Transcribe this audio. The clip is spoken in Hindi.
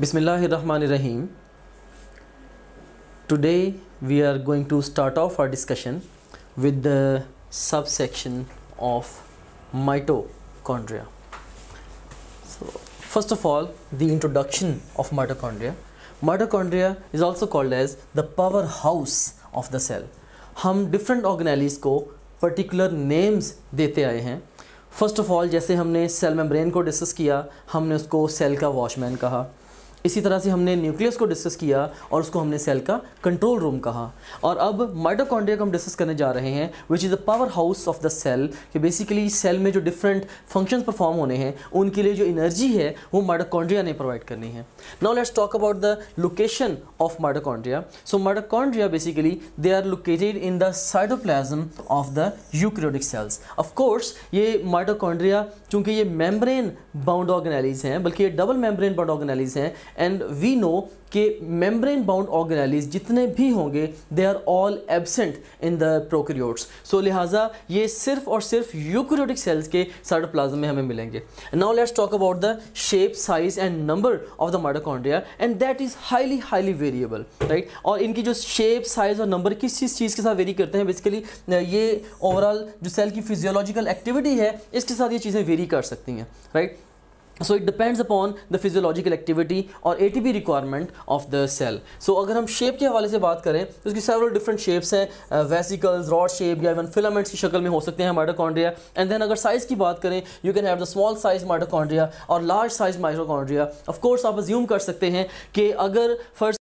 बिसमीम today we are going to start off our discussion with the subsection of mitochondria first of all the introduction of mitochondria mitochondria is also called as the powerhouse of the cell हम डिफरेंट ऑर्गेनाइज को पर्टिकुलर नेम्स देते आए हैं फर्स्ट ऑफ ऑल जैसे हमने सेल मेम्ब्रेन को डिस्कस किया हमने उसको सेल का वॉचमैन कहा इसी तरह से हमने न्यूक्लियस को डिस्कस किया और उसको हमने सेल का कंट्रोल रूम कहा और अब माइटोकॉन्ड्रिया को हम डिस्कस करने जा रहे हैं which is the powerhouse of the cell कि बेसिकली सेल में जो डिफरेंट फंक्शंस परफॉर्म होने हैं उनके लिए जो एनर्जी है वो माइटोकॉन्ड्रिया ने प्रोवाइड करनी है now let's talk about the location of mitochondria so mitochondria basically they are located in the cytoplasm of the eukaryotic cells of course ये माइटोकॉन्ड्रिया चूंकि ये मेम्ब्रेन बाउंड ऑर्गेनाइलीज हैं बल्कि ये डबल मेम्ब्रेन बाउंड ऑर्गेनाइज हैं एंड वी नो कि मेम्ब्रेन बाउंड ऑर्गेनाइलीज जितने भी होंगे they are all absent in the prokaryotes so लिहाजा ये सिर्फ और सिर्फ यूक्रियोटिक सेल्स के साइटोप्लाज्म में हमें मिलेंगे now let's talk about the shape size and number of the mitochondria and that is highly highly variable right और इनकी जो शेप साइज और नंबर किस चीज़ चीज़ के साथ वेरी करते हैं बेसिकली ये ओवरऑल जो सेल की फिजियोलॉजिकल एक्टिविटी है इसके साथ ये चीज़ें वेरी कर सकती हैं right right? So it depends upon the physiological activity और a requirement of the cell so अगर हम शेप के हवाले से बात करें तो इसकी सेवरल डिफरेंट शेप्स हैं वेसिकल्स रॉड शेप या इवन फिलामेंट्स की शक्ल में हो सकते हैं माइटोकॉन्ड्रिया एंड देन अगर साइज़ की बात करें you can have the small size mitochondria और लार्ज साइज माइटोकॉन्ड्रिया ऑफकोर्स आप अज्यूम कर सकते हैं कि अगर फर्स्ट